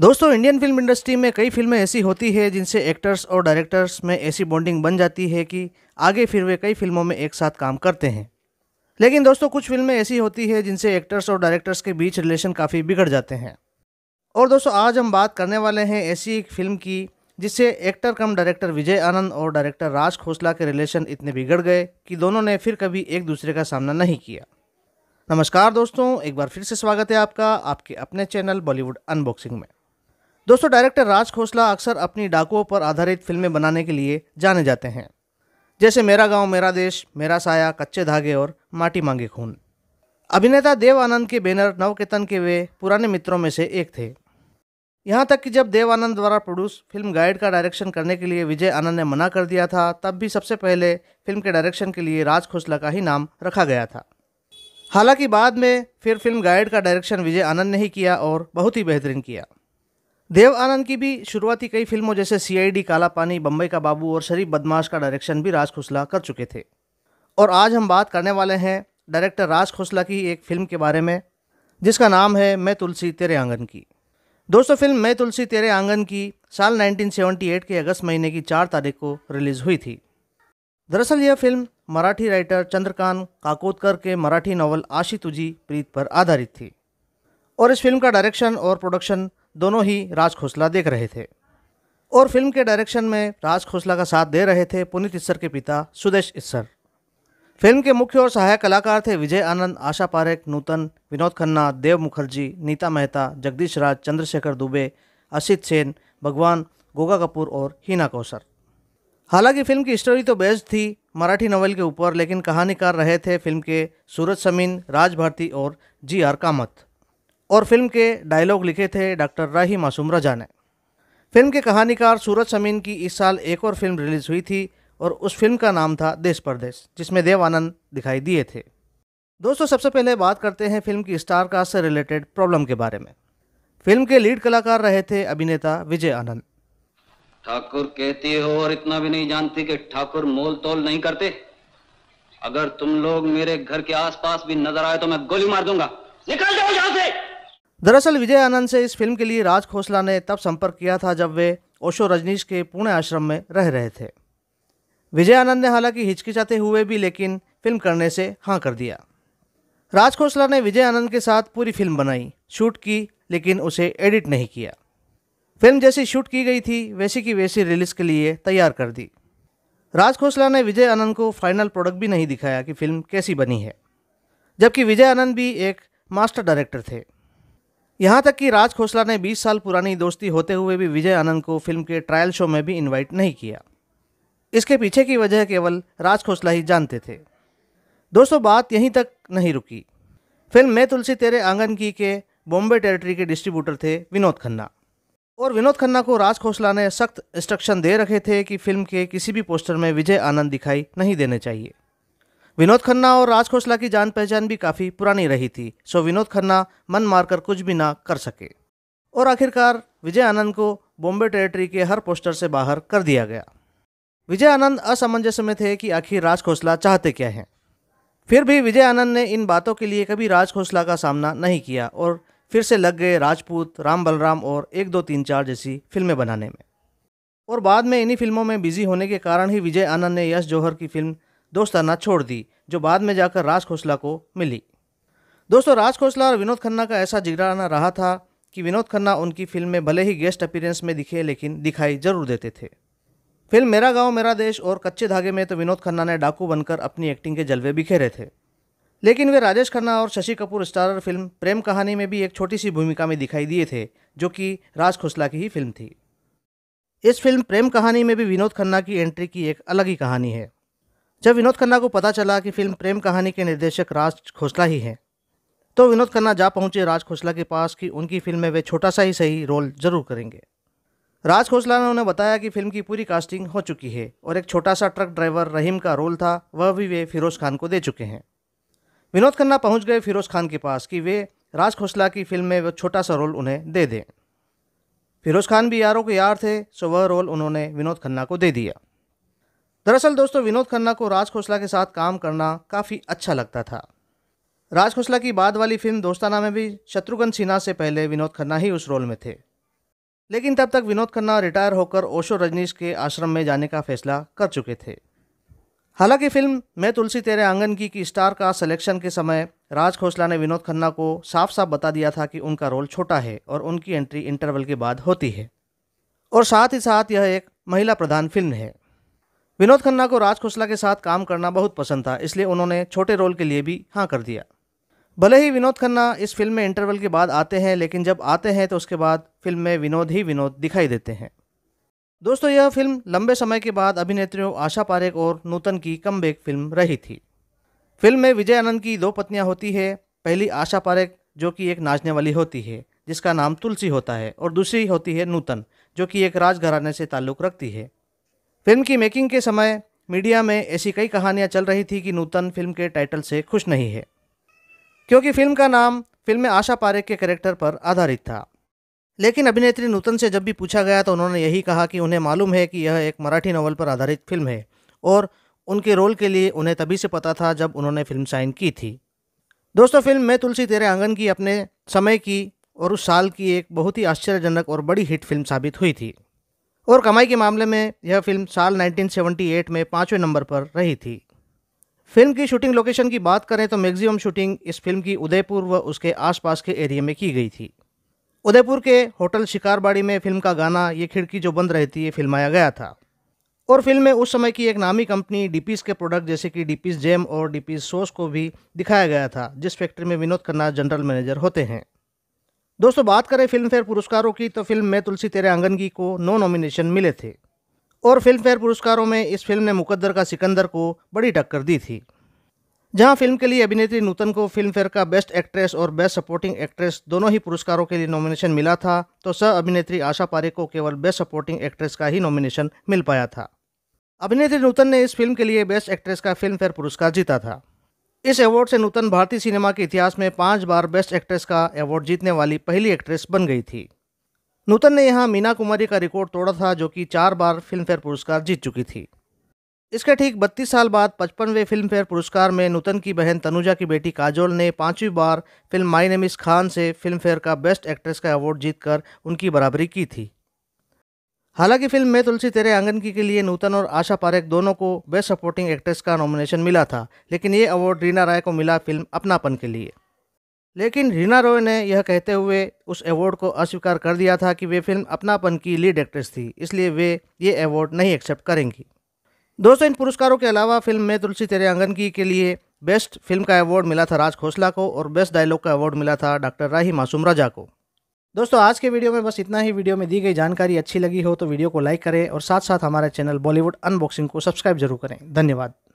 दोस्तों Indian film industry में कई फिल्में ऐसी होती है जिनसे एक्टर्स और डायरेक्टर्स में ऐसी बॉन्डिंग बन जाती है कि आगे फिर वे कई फिल्मों में एक साथ काम करते हैं लेकिन दोस्तों कुछ फिल्में ऐसी होती है जिनसे एक्टर्स और डायरेक्टर्स के बीच रिलेशन काफ़ी बिगड़ जाते हैं और दोस्तों आज हम बात करने वाले हैं ऐसी एक फिल्म की जिससे एक्टर कम डायरेक्टर विजय आनंद और डायरेक्टर राज खोसला के रिलेशन इतने बिगड़ गए कि दोनों ने फिर कभी एक दूसरे का सामना नहीं किया नमस्कार दोस्तों एक बार फिर से स्वागत है आपका आपके अपने चैनल बॉलीवुड अनबॉक्सिंग में दोस्तों डायरेक्टर राज खोसला अक्सर अपनी डाकुओं पर आधारित फिल्में बनाने के लिए जाने जाते हैं जैसे मेरा गांव मेरा देश मेरा साया कच्चे धागे और माटी मांगे खून अभिनेता देव आनंद के बैनर नवकेतन के वे पुराने मित्रों में से एक थे यहाँ तक कि जब देव आनंद द्वारा प्रोड्यूस फिल्म गाइड का डायरेक्शन करने के लिए विजय आनंद ने मना कर दिया था तब भी सबसे पहले फिल्म के डायरेक्शन के लिए राज खोसला का ही नाम रखा गया था हालांकि बाद में फिर फिल्म गाइड का डायरेक्शन विजय आनंद ने ही किया और बहुत ही बेहतरीन किया देव आनंद की भी शुरुआती कई फिल्मों जैसे सीआईडी काला पानी बम्बई का बाबू और शरीफ बदमाश का डायरेक्शन भी राज खोसला कर चुके थे और आज हम बात करने वाले हैं डायरेक्टर राज खोसला की एक फिल्म के बारे में जिसका नाम है मैं तुलसी तेरे आंगन की दोस्तों फिल्म मैं तुलसी तेरे आंगन की साल 1978 के अगस्त महीने की चार तारीख को रिलीज़ हुई थी दरअसल यह फिल्म मराठी राइटर चंद्रकांत काकोदकर के मराठी नावल आशी तुझी प्रीत पर आधारित थी और इस फिल्म का डायरेक्शन और प्रोडक्शन दोनों ही राज खोसला देख रहे थे और फिल्म के डायरेक्शन में राज खोसला का साथ दे रहे थे पुनीत इस्सर के पिता सुदेश इस्सर फिल्म के मुख्य और सहायक कलाकार थे विजय आनंद आशा पारेख नूतन विनोद खन्ना देव मुखर्जी नीता मेहता जगदीश राज चंद्रशेखर दुबे असित सेन भगवान गोगा कपूर और हीना कौशर हालांकि फिल्म की स्टोरी तो बेस्ड थी मराठी नॉवल के ऊपर लेकिन कहानीकार रहे थे फिल्म के सूरज समीन राज भारती और जी आर कामत और फिल्म के डायलॉग लिखे थे डॉक्टर राही मासूम रजा ने फिल्म के कहानीकार सूरज समीन की इस साल एक और फिल्म रिलीज़ हुई थी और उस फिल्म का नाम था देश परदेश जिसमें देव आनंद दिखाई दिए थे दोस्तों सबसे पहले बात करते हैं फिल्म की स्टार कास्ट से रिलेटेड प्रॉब्लम के बारे में फिल्म के लीड कलाकार रहे थे अभिनेता विजय आनंद ठाकुर कहती हो और इतना भी नहीं जानती कि ठाकुर मोल तोल नहीं करते अगर तुम लोग मेरे घर के आसपास भी नजर आए तो मैं गोली मार दूंगा निकल जाओ यहां से दरअसल विजय आनंद से इस फिल्म के लिए राज खोसला ने तब संपर्क किया था जब वे ओशो रजनीश के पुणे आश्रम में रह रहे थे विजय आनंद ने हालांकि हिचकिचाते हुए भी लेकिन फिल्म करने से हाँ कर दिया राज खोसला ने विजय आनंद के साथ पूरी फिल्म बनाई शूट की लेकिन उसे एडिट नहीं किया फिल्म जैसी शूट की गई थी वैसी की वैसी रिलीज़ के लिए तैयार कर दी राज खोसला ने विजय आनंद को फाइनल प्रोडक्ट भी नहीं दिखाया कि फिल्म कैसी बनी है जबकि विजय आनंद भी एक मास्टर डायरेक्टर थे यहाँ तक कि राज खोसला ने 20 साल पुरानी दोस्ती होते हुए भी विजय आनंद को फिल्म के ट्रायल शो में भी इनवाइट नहीं किया इसके पीछे की वजह केवल राज खोसला ही जानते थे दोस्तों बात यहीं तक नहीं रुकी फिल्म मैं तुलसी तेरे आंगन की के बॉम्बे टेरिटरी के डिस्ट्रीब्यूटर थे विनोद खन्ना और विनोद खन्ना को राज खोसला ने सख्त इंस्ट्रक्शन दे रखे थे कि फिल्म के किसी भी पोस्टर में विजय आनंद दिखाई नहीं देने चाहिए विनोद खन्ना और राज खोसला की जान पहचान भी काफ़ी पुरानी रही थी सो विनोद खन्ना मन मारकर कुछ भी ना कर सके और आखिरकार विजय आनंद को बॉम्बे टेरिटरी के हर पोस्टर से बाहर कर दिया गया विजय आनंद असमंजस में थे कि आखिर राज खोसला चाहते क्या हैं फिर भी विजय आनंद ने इन बातों के लिए कभी राज खोसला का सामना नहीं किया और फिर से लग गए राजपूत राम बलराम और एक दो तीन चार जैसी फिल्में बनाने में और बाद में इन्हीं फिल्मों में बिजी होने के कारण ही विजय आनंद ने यश जौहर की फिल्म दोस्ताना छोड़ दी जो बाद में जाकर राज खोसला को मिली दोस्तों राज खोसला और विनोद खन्ना का ऐसा जिगराना रहा था कि विनोद खन्ना उनकी फिल्म में भले ही गेस्ट अपीरेंस में दिखे लेकिन दिखाई जरूर देते थे फिल्म मेरा गांव मेरा देश और कच्चे धागे में तो विनोद खन्ना ने डाकू बनकर अपनी एक्टिंग के जलवे बिखेरे थे लेकिन वे राजेश खन्ना और शशि कपूर स्टारर फिल्म प्रेम कहानी में भी एक छोटी सी भूमिका में दिखाई दिए थे जो कि राज खोसला की ही फिल्म थी इस फिल्म प्रेम कहानी में भी विनोद खन्ना की एंट्री की एक अलग ही कहानी है जब विनोद खन्ना को पता चला कि फिल्म प्रेम कहानी के निर्देशक राज खोसला ही हैं तो विनोद खन्ना जा पहुंचे राज खोसला के पास कि उनकी फिल्म में वे छोटा सा ही सही रोल जरूर करेंगे राज खोसला ने उन्हें बताया कि फिल्म की पूरी कास्टिंग हो चुकी है और एक छोटा सा ट्रक ड्राइवर रहीम का रोल था वह भी वे फिरोज़ खान को दे चुके हैं विनोद खन्ना पहुंच गए फिरोज़ खान के पास कि वे राज खोसला की फिल्म में वह छोटा सा रोल उन्हें दे दें फिरोज़ खान भी यारों के यार थे सो वह रोल उन्होंने विनोद खन्ना को दे दिया दरअसल दोस्तों विनोद खन्ना को राज खोसला के साथ काम करना काफ़ी अच्छा लगता था राज खोसला की बाद वाली फिल्म दोस्ताना में भी शत्रुघ्न सिन्हा से पहले विनोद खन्ना ही उस रोल में थे लेकिन तब तक विनोद खन्ना रिटायर होकर ओशो रजनीश के आश्रम में जाने का फैसला कर चुके थे हालांकि फिल्म मैं तुलसी तेरे आंगन की, की स्टार का सिलेक्शन के समय राज खोसला ने विनोद खन्ना को साफ साफ बता दिया था कि उनका रोल छोटा है और उनकी एंट्री इंटरवल के बाद होती है और साथ ही साथ यह एक महिला प्रधान फिल्म है विनोद खन्ना को राज के साथ काम करना बहुत पसंद था इसलिए उन्होंने छोटे रोल के लिए भी हाँ कर दिया भले ही विनोद खन्ना इस फिल्म में इंटरवल के बाद आते हैं लेकिन जब आते हैं तो उसके बाद फिल्म में विनोद ही विनोद दिखाई देते हैं दोस्तों यह फिल्म लंबे समय के बाद अभिनेत्रियों आशा पारेख और नूतन की कम फिल्म रही थी फिल्म में विजय आनंद की दो पत्नियां होती है पहली आशा पारेख जो कि एक नाचने वाली होती है जिसका नाम तुलसी होता है और दूसरी होती है नूतन जो कि एक राजघराने से ताल्लुक़ रखती है फिल्म की मेकिंग के समय मीडिया में ऐसी कई कहानियां चल रही थी कि नूतन फिल्म के टाइटल से खुश नहीं है क्योंकि फिल्म का नाम फिल्म में आशा पारेख के करेक्टर पर आधारित था लेकिन अभिनेत्री नूतन से जब भी पूछा गया तो उन्होंने यही कहा कि उन्हें मालूम है कि यह एक मराठी नावल पर आधारित फिल्म है और उनके रोल के लिए उन्हें तभी से पता था जब उन्होंने फिल्म साइन की थी दोस्तों फिल्म मैं तुलसी तेरे आंगन की अपने समय की और उस साल की एक बहुत ही आश्चर्यजनक और बड़ी हिट फिल्म साबित हुई थी और कमाई के मामले में यह फिल्म साल 1978 में पाँचवें नंबर पर रही थी फिल्म की शूटिंग लोकेशन की बात करें तो मैक्सिमम शूटिंग इस फिल्म की उदयपुर व उसके आसपास के एरिया में की गई थी उदयपुर के होटल शिकारबाड़ी में फिल्म का गाना ये खिड़की जो बंद रहती है फिल्माया गया था और फिल्म में उस समय की एक नामी कंपनी डी के प्रोडक्ट जैसे कि डी जैम और डी सॉस को भी दिखाया गया था जिस फैक्ट्री में विनोद खन्ना जनरल मैनेजर होते हैं दोस्तों बात करें फिल्म फेयर पुरस्कारों की तो फिल्म में तुलसी तेरे आंगनगी को नौ नॉमिनेशन मिले थे और फिल्म फेयर पुरस्कारों में इस फिल्म ने मुकद्दर का सिकंदर को बड़ी टक्कर दी थी जहां फिल्म के लिए अभिनेत्री नूतन को फिल्म फेयर का बेस्ट एक्ट्रेस और बेस्ट सपोर्टिंग एक्ट्रेस दोनों ही पुरस्कारों के लिए नॉमिनेशन मिला था तो सह अभिनेत्री आशा पारे को केवल बेस्ट सपोर्टिंग एक्ट्रेस का ही नॉमिनेशन मिल पाया था अभिनेत्री नूतन ने इस फिल्म के लिए बेस्ट एक्ट्रेस का फिल्म फेयर पुरस्कार जीता था इस अवार्ड से नूतन भारतीय सिनेमा के इतिहास में पांच बार बेस्ट एक्ट्रेस का अवार्ड जीतने वाली पहली एक्ट्रेस बन गई थी नूतन ने यहाँ मीना कुमारी का रिकॉर्ड तोड़ा था जो कि चार बार फिल्मफेयर पुरस्कार जीत चुकी थी इसके ठीक 32 साल बाद पचपनवें फिल्मफेयर पुरस्कार में नूतन की बहन तनुजा की बेटी काजोल ने पांचवी बार फिल्म माई नमिस खान से फिल्मफेयर का बेस्ट एक्ट्रेस का अवार्ड जीतकर उनकी बराबरी की थी हालांकि फिल्म में तुलसी तेरे आंगन की के लिए नूतन और आशा पारेख दोनों को बेस्ट सपोर्टिंग एक्ट्रेस का नॉमिनेशन मिला था लेकिन ये अवार्ड रीना राय को मिला फिल्म अपनापन के लिए लेकिन रीना रॉय ने यह कहते हुए उस अवार्ड को अस्वीकार कर दिया था कि वे फिल्म अपनापन की लीड एक्ट्रेस थी इसलिए वे ये अवार्ड नहीं एक्सेप्ट करेंगी दोस्तों इन पुरस्कारों के अलावा फिल्म में तुलसी तेरे आंगन की के लिए बेस्ट फिल्म का अवार्ड मिला था राज खोसला को और बेस्ट डायलॉग का अवार्ड मिला था डॉक्टर राही मासूम राजा को दोस्तों आज के वीडियो में बस इतना ही वीडियो में दी गई जानकारी अच्छी लगी हो तो वीडियो को लाइक करें और साथ साथ हमारे चैनल बॉलीवुड अनबॉक्सिंग को सब्सक्राइब जरूर करें धन्यवाद